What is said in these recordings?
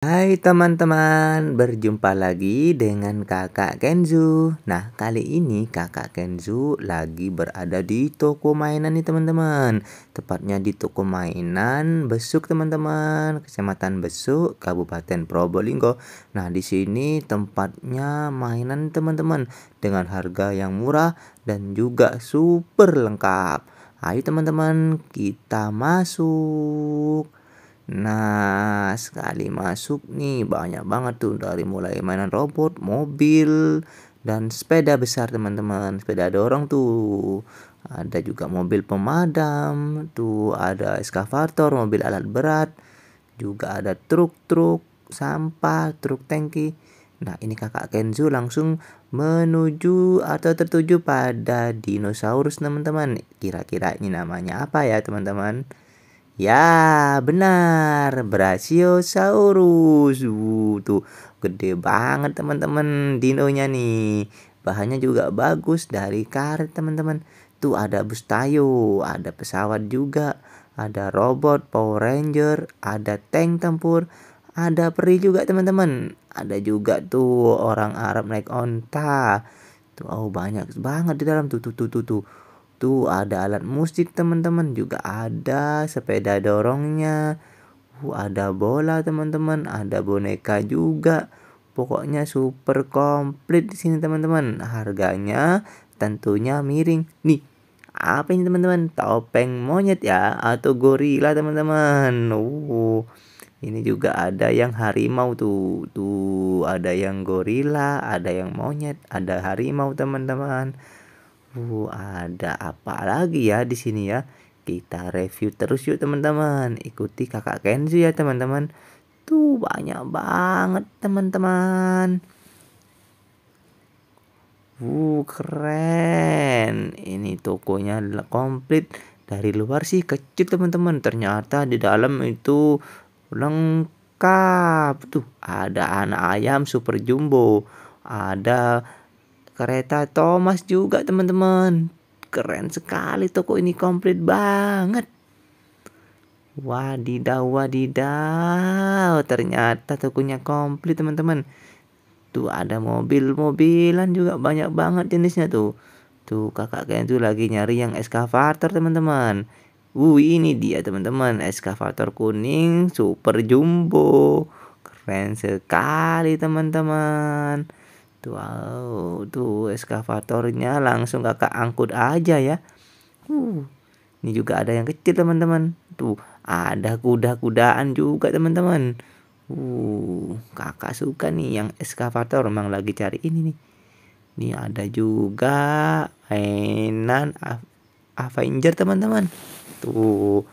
Hai teman-teman, berjumpa lagi dengan kakak Kenzo. Nah kali ini kakak Kenzo lagi berada di toko mainan nih teman-teman Tepatnya di toko mainan Besuk teman-teman Kecamatan Besuk, Kabupaten Probolinggo Nah di sini tempatnya mainan teman-teman Dengan harga yang murah dan juga super lengkap Ayo teman-teman kita masuk Nah, sekali masuk nih banyak banget tuh dari mulai mainan robot, mobil, dan sepeda besar teman-teman. Sepeda dorong tuh. Ada juga mobil pemadam, tuh ada eskavator, mobil alat berat, juga ada truk-truk sampah, truk tangki. Nah, ini kakak Kenzo langsung menuju atau tertuju pada dinosaurus teman-teman. Kira-kira ini namanya apa ya teman-teman? Ya benar Brachiosaurus uh, Tuh gede banget teman-teman dinonya nih Bahannya juga bagus dari karet teman-teman Tuh ada bus tayo, ada pesawat juga Ada robot, power ranger, ada tank tempur Ada peri juga teman-teman Ada juga tuh orang Arab naik onta Tuh oh, banyak banget di dalam tuh tuh tuh tuh, tuh itu ada alat musik teman-teman juga ada sepeda dorongnya uh, ada bola teman-teman ada boneka juga pokoknya super komplit di sini teman-teman harganya tentunya miring nih apa ini teman-teman topeng monyet ya atau gorila teman-teman uh ini juga ada yang harimau tuh tuh ada yang gorila ada yang monyet ada harimau teman-teman Wuh ada apa lagi ya di sini ya? Kita review terus yuk teman-teman. Ikuti kakak Kenzo ya teman-teman. Tuh banyak banget teman-teman. Wuh keren. Ini tokonya adalah komplit dari luar sih kecil teman-teman. Ternyata di dalam itu lengkap. Tuh ada anak ayam super jumbo. Ada kereta Thomas juga teman-teman. Keren sekali toko ini komplit banget. Wadidaw, wadidaw. Ternyata tokonya komplit teman-teman. Tuh ada mobil-mobilan juga banyak banget jenisnya tuh. Tuh kakak kalian tuh lagi nyari yang eskavator teman-teman. Uh ini dia teman-teman eskavator kuning super jumbo. Keren sekali teman-teman tuh Wow, tuh eskavatornya langsung kakak angkut aja ya. Uh, ini juga ada yang kecil teman-teman. Tuh ada kuda-kudaan juga teman-teman. Uh, kakak suka nih yang eskavator memang lagi cari ini nih. Ini ada juga mainan Avenger teman-teman. Tuh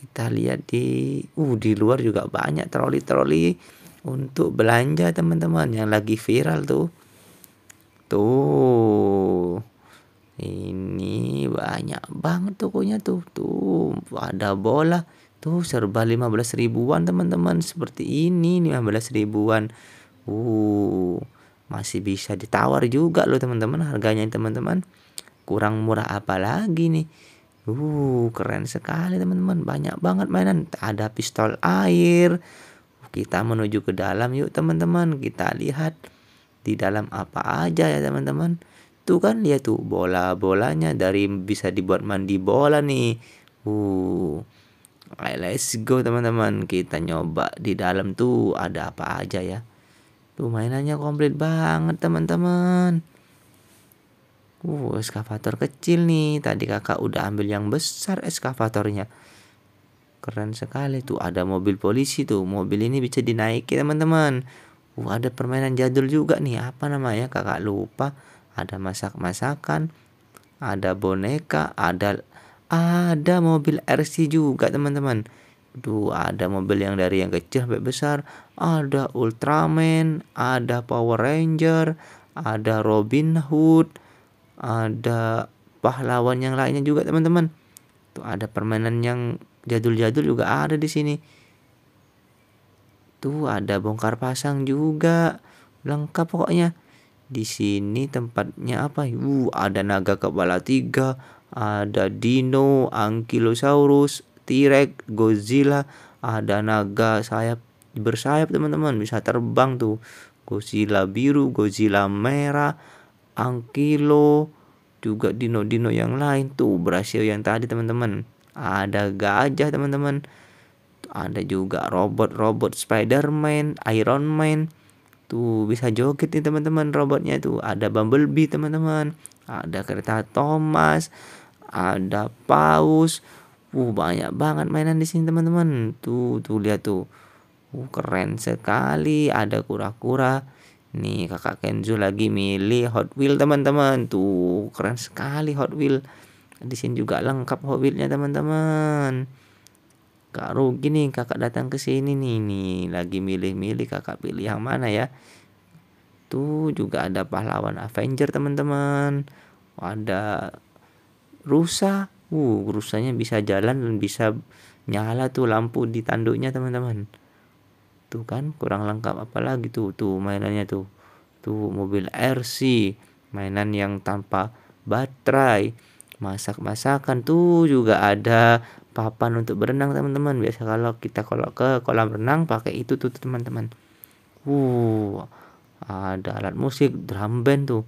kita lihat di uh di luar juga banyak troli-troli untuk belanja teman-teman yang lagi viral tuh tuh ini banyak banget tokonya tuh tuh ada bola tuh serba 15 ribuan teman-teman seperti ini 15 ribuan uh masih bisa ditawar juga loh teman-teman harganya teman-teman kurang murah apalagi nih uh keren sekali teman-teman banyak banget mainan ada pistol air kita menuju ke dalam yuk teman-teman. Kita lihat di dalam apa aja ya teman-teman. Tuh kan lihat tuh bola-bolanya dari bisa dibuat mandi bola nih. Uh. Let's go teman-teman Kita nyoba di dalam tuh ada apa aja ya Tuh mainannya komplit banget teman-teman Uh, eskavator kecil nih. Tadi kakak udah ambil yang besar eskavatornya keren sekali tuh ada mobil polisi tuh mobil ini bisa dinaiki teman-teman uh, ada permainan jadul juga nih apa namanya kakak lupa ada masak-masakan ada boneka ada ada mobil RC juga teman-teman Duh, ada mobil yang dari yang kecil sampai besar, ada Ultraman, ada Power Ranger, ada Robin Hood, ada pahlawan yang lainnya juga teman-teman. Tuh gitu. ada permainan yang jadul-jadul juga ada di sini. Tuh ada bongkar pasang juga. Lengkap pokoknya. Di sini tempatnya apa? Uh, ada naga kepala tiga, ada dino, ankylosaurus, T-Rex, Godzilla, ada naga sayap bersayap teman-teman bisa terbang tuh Godzilla biru, Godzilla merah, Angkilo, juga dino-dino yang lain tuh berhasil yang tadi teman-teman ada gajah teman-teman ada juga robot-robot Spiderman Iron Man tuh bisa joget nih teman-teman robotnya tuh ada Bumblebee teman-teman ada kereta Thomas ada paus uh banyak banget mainan di sini teman-teman tuh tuh lihat tuh uh, keren sekali ada kura-kura Nih kakak Kenzo lagi milih Hot Wheel teman-teman. Tuh keren sekali Hot Wheel. Di sini juga lengkap Hot Wheelnya teman-teman. Kak rugi nih kakak datang ke sini nih nih lagi milih-milih kakak pilih yang mana ya. Tuh juga ada pahlawan Avenger teman-teman. Ada rusa. Uh, rusanya bisa jalan dan bisa nyala tuh lampu di tanduknya teman-teman tuh kan kurang lengkap apalagi tuh tuh mainannya tuh tuh mobil RC mainan yang tanpa baterai masak-masakan tuh juga ada papan untuk berenang teman-teman biasa kalau kita kalau ke kolam renang pakai itu tuh teman-teman uh ada alat musik drum band tuh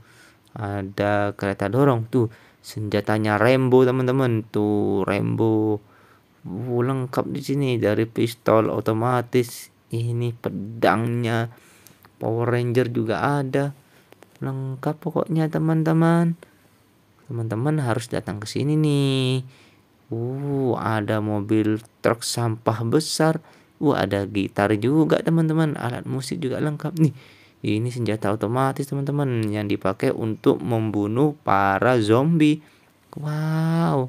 ada kereta dorong tuh senjatanya Rembo teman-teman tuh Rembo uh, lengkap di sini dari pistol otomatis ini pedangnya Power Ranger juga ada lengkap pokoknya teman-teman teman-teman harus datang ke sini nih uh ada mobil truk sampah besar uh ada gitar juga teman-teman alat musik juga lengkap nih ini senjata otomatis teman-teman yang dipakai untuk membunuh para zombie wow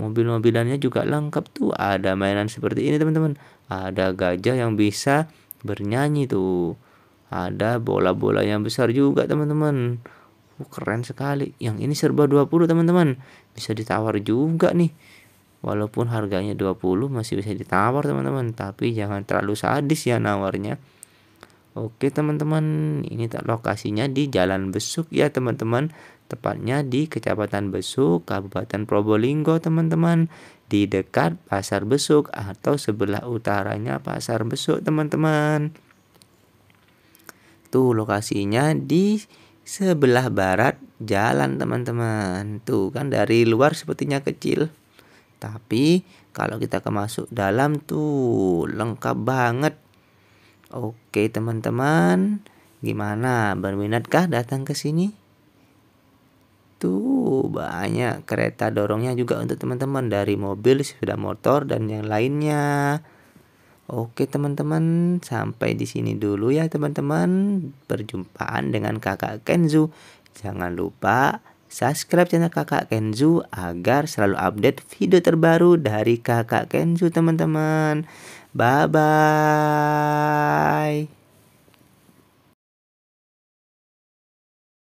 mobil-mobilannya juga lengkap tuh ada mainan seperti ini teman-teman ada gajah yang bisa bernyanyi tuh ada bola-bola yang besar juga teman-teman uh, keren sekali yang ini serba 20 teman-teman bisa ditawar juga nih walaupun harganya 20 masih bisa ditawar teman-teman tapi jangan terlalu sadis ya nawarnya Oke teman-teman, ini tak lokasinya di Jalan Besuk ya teman-teman tepatnya di Kecamatan Besuk, Kabupaten Probolinggo, teman-teman, di dekat Pasar Besuk atau sebelah utaranya Pasar Besuk, teman-teman. Tuh lokasinya di sebelah barat jalan, teman-teman. Tuh kan dari luar sepertinya kecil. Tapi kalau kita ke masuk dalam tuh lengkap banget. Oke, teman-teman. Gimana? Berminatkah datang ke sini? itu banyak kereta dorongnya juga untuk teman-teman dari mobil, sepeda motor dan yang lainnya. Oke teman-teman, sampai di sini dulu ya teman-teman. Perjumpaan dengan Kakak Kenzu. Jangan lupa subscribe channel Kakak Kenzu agar selalu update video terbaru dari Kakak Kenzu teman-teman. Bye bye.